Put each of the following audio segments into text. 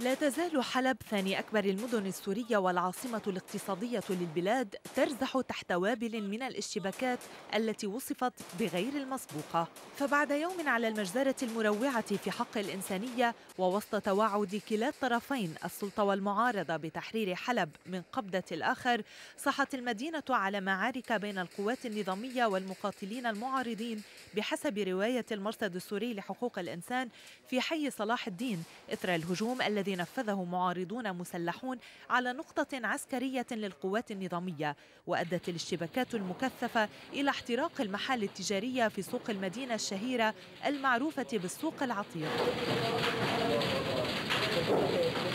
لا تزال حلب ثاني أكبر المدن السورية والعاصمة الاقتصادية للبلاد ترزح تحت وابل من الاشتباكات التي وصفت بغير المسبوقة فبعد يوم على المجزرة المروعة في حق الإنسانية ووسط توعد كلا الطرفين السلطة والمعارضة بتحرير حلب من قبضة الآخر صحت المدينة على معارك بين القوات النظامية والمقاتلين المعارضين بحسب رواية المرصد السوري لحقوق الإنسان في حي صلاح الدين إثر الهجوم الذي الذي نفذه معارضون مسلحون على نقطة عسكرية للقوات النظامية وأدت الاشتباكات المكثفة إلى احتراق المحال التجارية في سوق المدينة الشهيرة المعروفة بالسوق العطير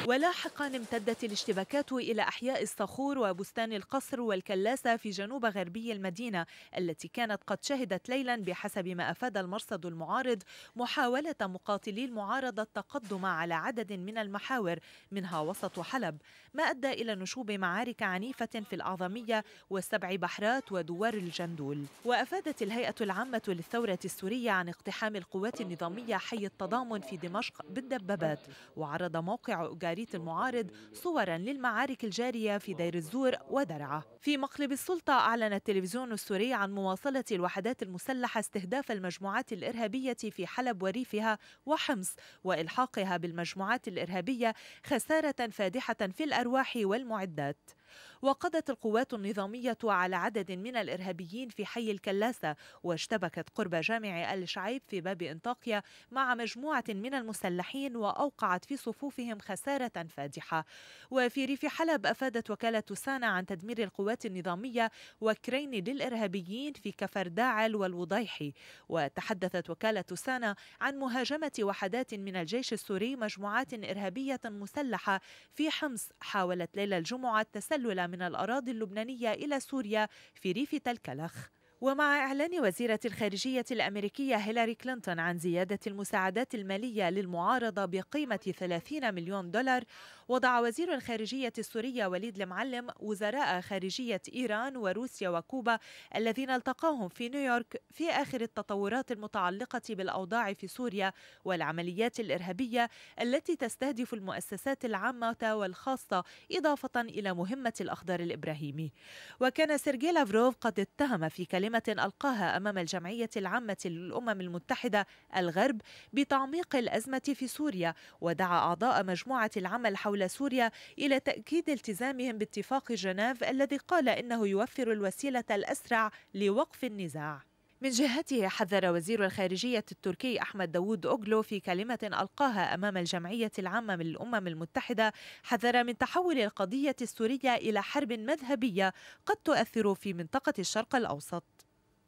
ولاحقا امتدت الاشتباكات إلى أحياء الصخور وبستان القصر والكلاسة في جنوب غربي المدينة التي كانت قد شهدت ليلا بحسب ما أفاد المرصد المعارض محاولة مقاتلي المعارضة التقدم على عدد من المحاور منها وسط حلب ما أدى إلى نشوب معارك عنيفة في الأعظمية والسبع بحرات ودوار الجندول وأفادت الهيئة العامة للثورة السورية عن اقتحام القوات النظامية حي التضامن في دمشق بالدبابات وعرض موقع أوغاري التواريت المعارض صورا للمعارك الجارية في دير الزور ودرعا. في مقلب السلطة أعلن التلفزيون السوري عن مواصلة الوحدات المسلحة استهداف المجموعات الإرهابية في حلب وريفها وحمص وإلحاقها بالمجموعات الإرهابية خسارة فادحة في الأرواح والمعدات وقضت القوات النظامية على عدد من الإرهابيين في حي الكلاسة واشتبكت قرب جامع آل شعيب في باب انطاقيا مع مجموعة من المسلحين وأوقعت في صفوفهم خسارة فادحة وفي ريف حلب أفادت وكالة سانا عن تدمير القوات النظامية وكرين للإرهابيين في كفر داعل والوضيحي وتحدثت وكالة سانا عن مهاجمة وحدات من الجيش السوري مجموعات إرهابية مسلحة في حمص حاولت ليلة الجمعة التسلل تسلل من الأراضي اللبنانية إلى سوريا في ريف تل كلخ ومع إعلان وزيرة الخارجية الأمريكية هيلاري كلينتون عن زيادة المساعدات المالية للمعارضة بقيمة 30 مليون دولار وضع وزير الخارجية السورية وليد المعلم وزراء خارجية إيران وروسيا وكوبا الذين التقاهم في نيويورك في آخر التطورات المتعلقة بالأوضاع في سوريا والعمليات الإرهابية التي تستهدف المؤسسات العامة والخاصة إضافة إلى مهمة الأخضر الإبراهيمي وكان سيرجي لافروف قد اتهم في كلمة كلمة ألقاها أمام الجمعية العامة للأمم المتحدة الغرب بتعميق الأزمة في سوريا ودعا أعضاء مجموعة العمل حول سوريا إلى تأكيد التزامهم باتفاق جنيف الذي قال إنه يوفر الوسيلة الأسرع لوقف النزاع من جهته حذر وزير الخارجية التركي أحمد داوود أوغلو في كلمة ألقاها أمام الجمعية العامة من الأمم المتحدة حذر من تحول القضية السورية إلى حرب مذهبية قد تؤثر في منطقة الشرق الأوسط